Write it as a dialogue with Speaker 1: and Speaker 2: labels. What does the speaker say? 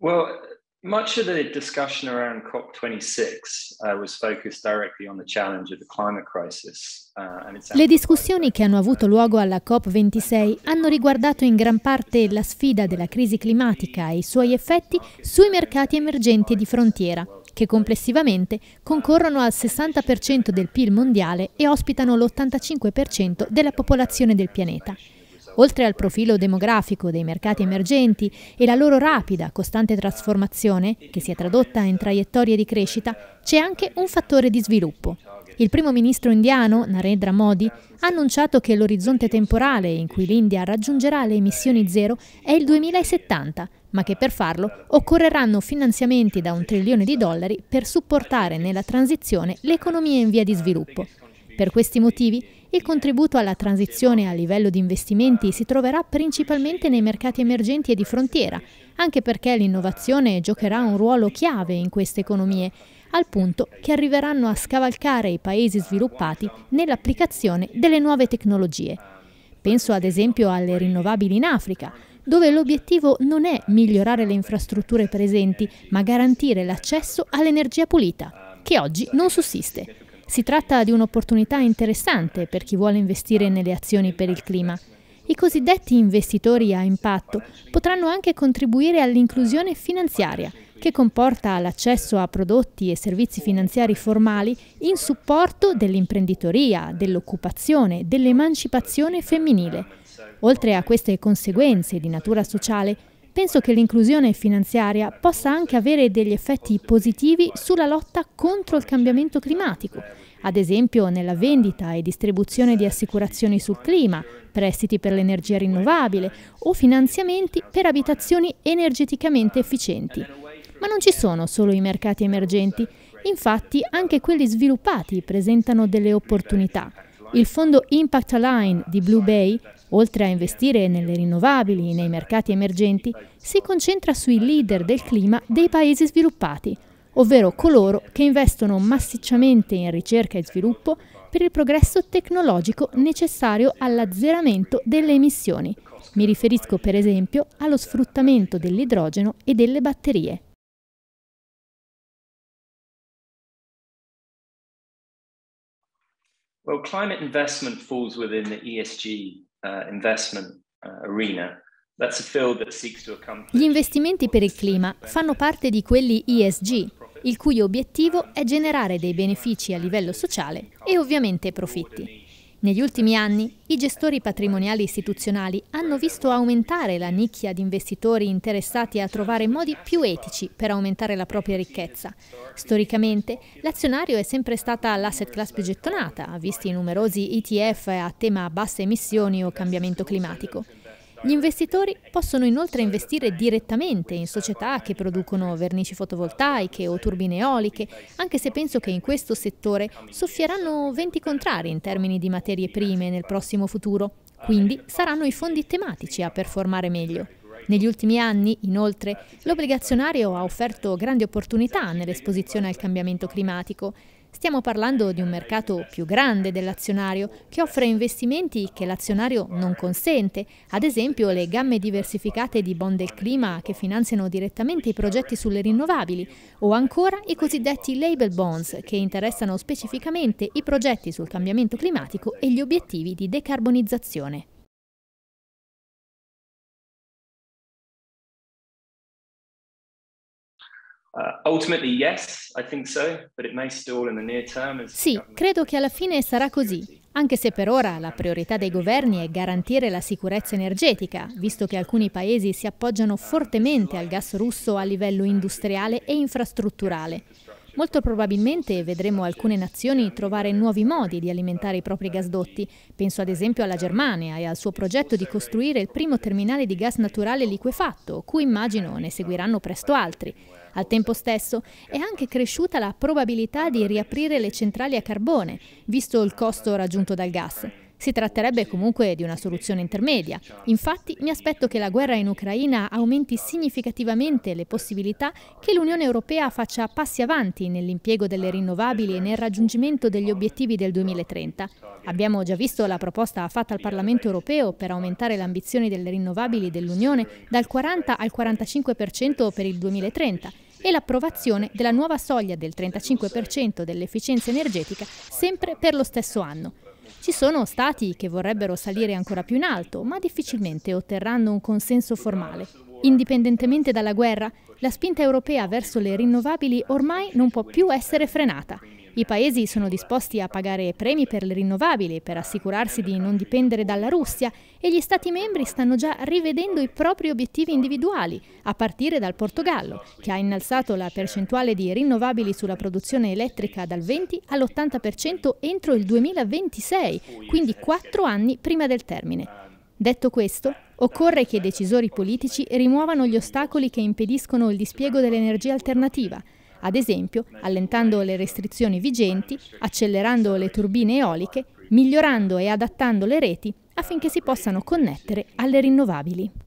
Speaker 1: Well, much of the discussion around COP26 uh, was focused directly on the challenge of the climate crisis. Uh, Le discussioni che hanno avuto luogo alla COP26 hanno riguardato in gran parte la sfida della crisi climatica e i suoi effetti sui mercati emergenti di frontiera, che complessivamente concorrono al 60% del PIL mondiale e ospitano l'85% della popolazione del pianeta. Oltre al profilo demografico dei mercati emergenti e la loro rapida, costante trasformazione, che si è tradotta in traiettorie di crescita, c'è anche un fattore di sviluppo. Il primo ministro indiano, Narendra Modi, ha annunciato che l'orizzonte temporale in cui l'India raggiungerà le emissioni zero è il 2070, ma che per farlo occorreranno finanziamenti da un trilione di dollari per supportare nella transizione l'economia in via di sviluppo, per questi motivi, il contributo alla transizione a livello di investimenti si troverà principalmente nei mercati emergenti e di frontiera, anche perché l'innovazione giocherà un ruolo chiave in queste economie, al punto che arriveranno a scavalcare i paesi sviluppati nell'applicazione delle nuove tecnologie. Penso ad esempio alle rinnovabili in Africa, dove l'obiettivo non è migliorare le infrastrutture presenti, ma garantire l'accesso all'energia pulita, che oggi non sussiste. Si tratta di un'opportunità interessante per chi vuole investire nelle azioni per il clima. I cosiddetti investitori a impatto potranno anche contribuire all'inclusione finanziaria, che comporta l'accesso a prodotti e servizi finanziari formali in supporto dell'imprenditoria, dell'occupazione, dell'emancipazione femminile. Oltre a queste conseguenze di natura sociale, penso che l'inclusione finanziaria possa anche avere degli effetti positivi sulla lotta contro il cambiamento climatico, ad esempio nella vendita e distribuzione di assicurazioni sul clima, prestiti per l'energia rinnovabile o finanziamenti per abitazioni energeticamente efficienti. Ma non ci sono solo i mercati emergenti, infatti anche quelli sviluppati presentano delle opportunità. Il fondo Impact Align di Blue Bay Oltre a investire nelle rinnovabili e nei mercati emergenti, si concentra sui leader del clima dei paesi sviluppati, ovvero coloro che investono massicciamente in ricerca e sviluppo per il progresso tecnologico necessario all'azzeramento delle emissioni. Mi riferisco per esempio allo sfruttamento dell'idrogeno e delle batterie. Well, climate investment falls within the ESG Uh, uh, Gli investimenti per il clima fanno parte di quelli ESG, il cui obiettivo è generare dei benefici a livello sociale e ovviamente profitti. Negli ultimi anni i gestori patrimoniali istituzionali hanno visto aumentare la nicchia di investitori interessati a trovare modi più etici per aumentare la propria ricchezza. Storicamente l'azionario è sempre stata l'asset class più gettonata, visti i numerosi ETF a tema basse emissioni o cambiamento climatico. Gli investitori possono inoltre investire direttamente in società che producono vernici fotovoltaiche o turbine eoliche, anche se penso che in questo settore soffieranno venti contrari in termini di materie prime nel prossimo futuro, quindi saranno i fondi tematici a performare meglio. Negli ultimi anni, inoltre, l'obbligazionario ha offerto grandi opportunità nell'esposizione al cambiamento climatico, Stiamo parlando di un mercato più grande dell'azionario, che offre investimenti che l'azionario non consente, ad esempio le gamme diversificate di bond del clima che finanziano direttamente i progetti sulle rinnovabili, o ancora i cosiddetti label bonds, che interessano specificamente i progetti sul cambiamento climatico e gli obiettivi di decarbonizzazione. Uh, sì, credo che alla fine sarà così, anche se per ora la priorità dei governi è garantire la sicurezza energetica, visto che alcuni paesi si appoggiano fortemente al gas russo a livello industriale e infrastrutturale. Molto probabilmente vedremo alcune nazioni trovare nuovi modi di alimentare i propri gasdotti. Penso ad esempio alla Germania e al suo progetto di costruire il primo terminale di gas naturale liquefatto, cui immagino ne seguiranno presto altri. Al tempo stesso è anche cresciuta la probabilità di riaprire le centrali a carbone, visto il costo raggiunto dal gas. Si tratterebbe comunque di una soluzione intermedia. Infatti mi aspetto che la guerra in Ucraina aumenti significativamente le possibilità che l'Unione Europea faccia passi avanti nell'impiego delle rinnovabili e nel raggiungimento degli obiettivi del 2030. Abbiamo già visto la proposta fatta al Parlamento europeo per aumentare le ambizioni delle rinnovabili dell'Unione dal 40 al 45% per il 2030 e l'approvazione della nuova soglia del 35% dell'efficienza energetica sempre per lo stesso anno. Ci sono stati che vorrebbero salire ancora più in alto, ma difficilmente otterranno un consenso formale. Indipendentemente dalla guerra, la spinta europea verso le rinnovabili ormai non può più essere frenata i paesi sono disposti a pagare premi per le rinnovabili per assicurarsi di non dipendere dalla Russia e gli Stati membri stanno già rivedendo i propri obiettivi individuali, a partire dal Portogallo, che ha innalzato la percentuale di rinnovabili sulla produzione elettrica dal 20 all'80% entro il 2026, quindi quattro anni prima del termine. Detto questo, occorre che i decisori politici rimuovano gli ostacoli che impediscono il dispiego dell'energia alternativa, ad esempio allentando le restrizioni vigenti, accelerando le turbine eoliche, migliorando e adattando le reti affinché si possano connettere alle rinnovabili.